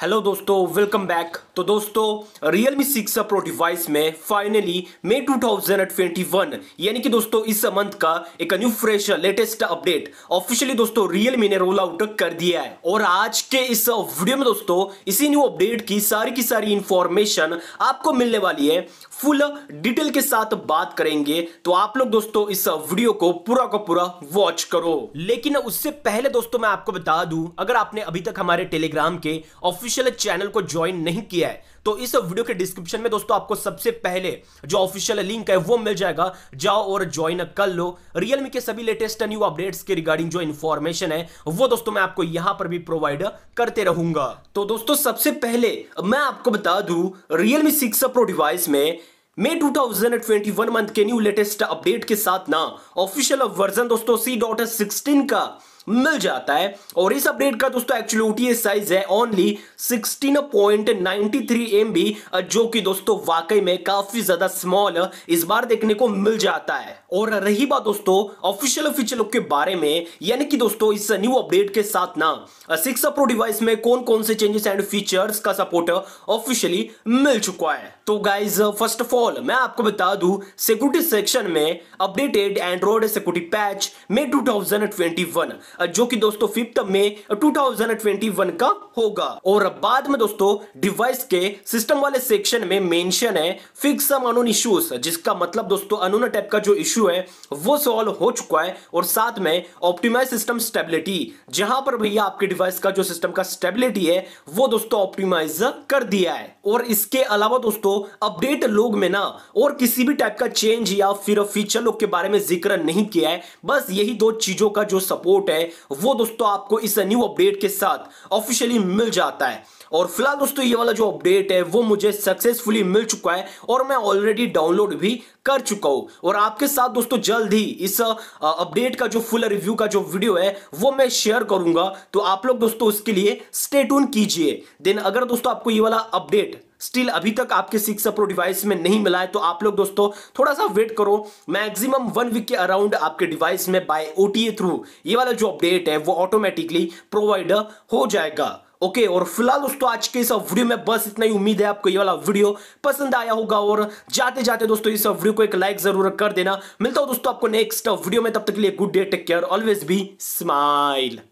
hello दोस्तों welcome back तो दोस्तों Realme six pro device में फाइनली मई 2021 यानी कि दोस्तों इस मंथ का एक new fresh latest update officially दोस्तों रियल मी ने रोल आउट कर दिया है और आज के इस वीडियो में दोस्तों इसी न्यू अपडेट की सारी की सारी इंफॉर्मेशन आपको मिलने वाली है फुल डिटेल के साथ बात करेंगे तो आप लोग दोस्तों इस वीडियो को पूरा का पूरा वॉच करो लेकिन उससे पहले दोस्तों मैं आपको बता दू अगर आपने अभी तक हमारे टेलीग्राम के ऑफिस ऑफिशियल चैनल को ज्वाइन नहीं किया है तो इस वीडियो के डिस्क्रिप्शन में दोस्तों आपको सबसे पहले जो ऑफिशियल लिंक है वो मिल जाएगा जाओ और ज्वाइन कर लो रियलमी के सभी लेटेस्ट न्यू अपडेट्स के रिगार्डिंग जो इन्फॉर्मेशन है वो दोस्तों मैं आपको यहां पर भी प्रोवाइड करते रहूंगा तो दोस्तों सबसे पहले मैं आपको बता दू रियलमी सिक्स प्रो डिवाइस में मे 2021 मंथ के न्यू लेटेस्ट अपडेट के साथ ना ऑफिशियल वर्जन दोस्तों सी डॉट सिक्सटीन का मिल जाता है और इस अपडेट का दोस्तों एक्चुअली ओटीए साइज है ओनली 16.93 एमबी जो कि दोस्तों वाकई में काफी ज्यादा स्मॉल इस बार देखने को मिल जाता है और रही बात दोस्तों ऑफिशियल फीचर के बारे में यानी कि दोस्तों इस न्यू अपडेट के साथ ना सिक्स प्रो डिवाइस में कौन कौन से चेंजेस एंड फीचर्स का सपोर्ट ऑफिशियली मिल चुका है तो गाइज फर्स्ट ऑफ ऑल मैं आपको बता दू सिक्योरिटी सेक्शन में updated android security patch May two जो कि दोस्तों फिफ्थ में 2021 का होगा और बाद में दोस्तों डिवाइस के सिस्टम वाले सेक्शन में मेंशन है फिक्स अनोन इश्यूज जिसका मतलब दोस्तों अनोन टाइप का जो इश्यू है वो सॉल्व हो चुका है और साथ में ऑप्टिमाइज सिस्टम स्टेबिलिटी जहां पर भैया आपके डिवाइस का जो सिस्टम का स्टेबिलिटी है वो दोस्तों ऑप्टिमाइज कर दिया है और इसके अलावा दोस्तों अपडेट लोग में ना और किसी भी टाइप का चेंज या फिर फीचर लोग के बारे में जिक्र नहीं किया है बस यही दो चीजों का जो सपोर्ट है वो दोस्तों आपको इस न्यू अपडेट के साथ ऑफिशियली मिल जाता है और फिलहाल दोस्तों ये वाला जो अपडेट है वो मुझे सक्सेसफुली मिल चुका है और मैं ऑलरेडी डाउनलोड भी कर चुका हूं और आपके साथ दोस्तों जल्द ही इस अपडेट का जो फुल रिव्यू का जो वीडियो है वो मैं शेयर करूंगा तो आप लोग दोस्तों उसके लिए स्टेटून कीजिए देन अगर दोस्तों आपको ये वाला अपडेट स्टिल अभी तक आपके सिक्स प्रो डिवाइस में नहीं मिला है तो आप लोग दोस्तों थोड़ा सा वेट करो मैक्सिमम वन वीक के अराउंड आपके डिवाइस में बाय ओ थ्रू ये वाला जो अपडेट है वो ऑटोमेटिकली प्रोवाइड हो जाएगा ओके okay, और फिलहाल दोस्तों आज के इस वीडियो में बस इतना ही उम्मीद है आपको ये वाला वीडियो पसंद आया होगा और जाते जाते दोस्तों इस वीडियो को एक लाइक जरूर कर देना मिलता हूं दोस्तों आपको नेक्स्ट वीडियो में तब तक के लिए good day take care always be smile